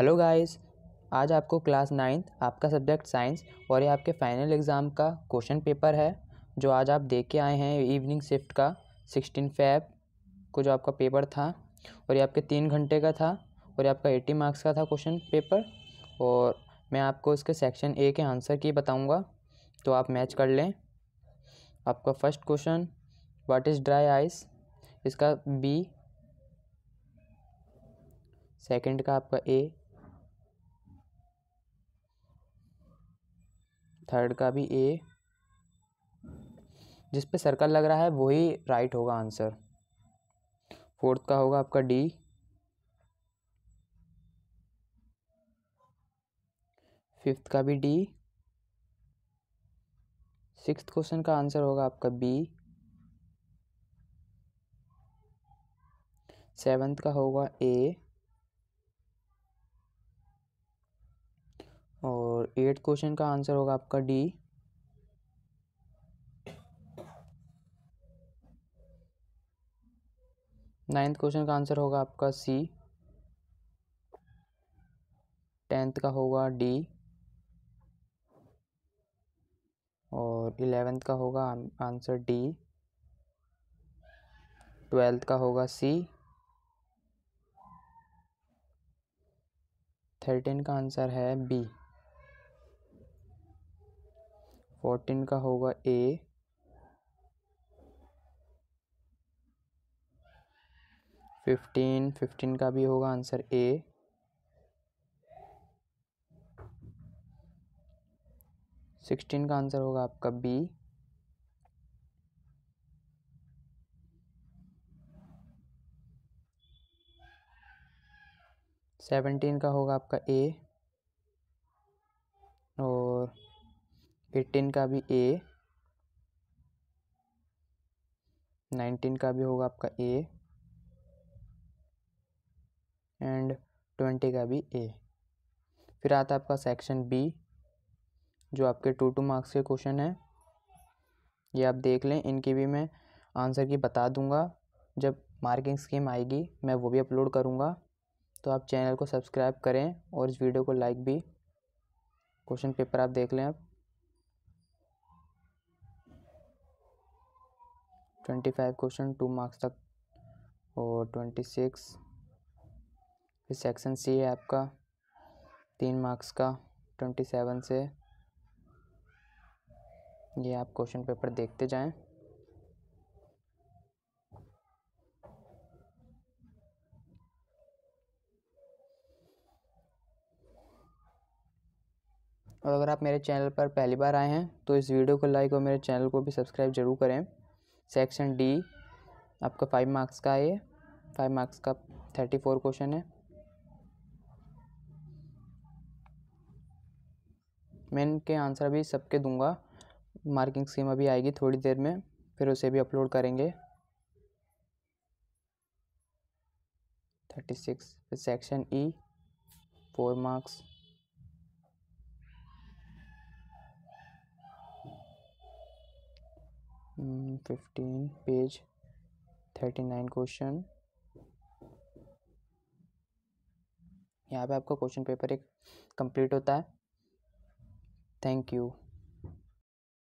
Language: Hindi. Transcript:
हेलो गाइस आज आपको क्लास नाइन्थ आपका सब्जेक्ट साइंस और ये आपके फाइनल एग्ज़ाम का क्वेश्चन पेपर है जो आज आप देख के आए हैं इवनिंग शिफ्ट का सिक्सटीन फेब को जो आपका पेपर था और ये आपके तीन घंटे का था और ये आपका एट्टी मार्क्स का था क्वेश्चन पेपर और मैं आपको इसके सेक्शन ए के आंसर की बताऊँगा तो आप मैच कर लें आपका first question what is dry ice इसका बी सेकंड का आपका ए थर्ड का भी ए जिस पे सर्कल लग रहा है वही राइट होगा आंसर फोर्थ का होगा आपका डी फिफ्थ का भी डी सिक्स क्वेश्चन का आंसर होगा आपका बी सेवन्थ का होगा ए एट क्वेश्चन का आंसर होगा आपका डी नाइन्थ क्वेश्चन का आंसर होगा आपका सी टेंथ का होगा डी और इलेवेंथ का होगा आंसर डी ट्वेल्थ का होगा सी थर्टीन का आंसर है बी फोर्टीन का होगा ए फिफ्टीन फिफ्टीन का भी होगा आंसर ए सिक्सटीन का आंसर होगा आपका बी सेवेंटीन का होगा आपका ए एटीन का भी ए नाइनटीन का भी होगा आपका ए एंड ट्वेंटी का भी ए फिर आता है आपका सेक्शन बी जो आपके टू टू मार्क्स के क्वेश्चन हैं ये आप देख लें इनकी भी मैं आंसर की बता दूंगा जब मार्किंग स्कीम आएगी मैं वो भी अपलोड करूंगा तो आप चैनल को सब्सक्राइब करें और इस वीडियो को लाइक भी क्वेश्चन पेपर आप देख लें आप twenty five question two marks तक और ट्वेंटी सिक्स फिर सेक्शन सी है आपका तीन मार्क्स का ट्वेंटी सेवन से ये आप क्वेश्चन पेपर देखते जाएं और अगर आप मेरे चैनल पर पहली बार आए हैं तो इस वीडियो को लाइक और मेरे चैनल को भी सब्सक्राइब जरूर करें सेक्शन डी आपका फाइव मार्क्स का है ये फाइव मार्क्स का थर्टी फोर क्वेश्चन है मैं इनके आंसर अभी सबके दूंगा मार्किंग स्कीम अभी आएगी थोड़ी देर में फिर उसे भी अपलोड करेंगे thirty six section E four marks fifteen page thirty nine question यहाँ पे आपका क्वेश्चन पेपर एक कंप्लीट होता है थैंक यू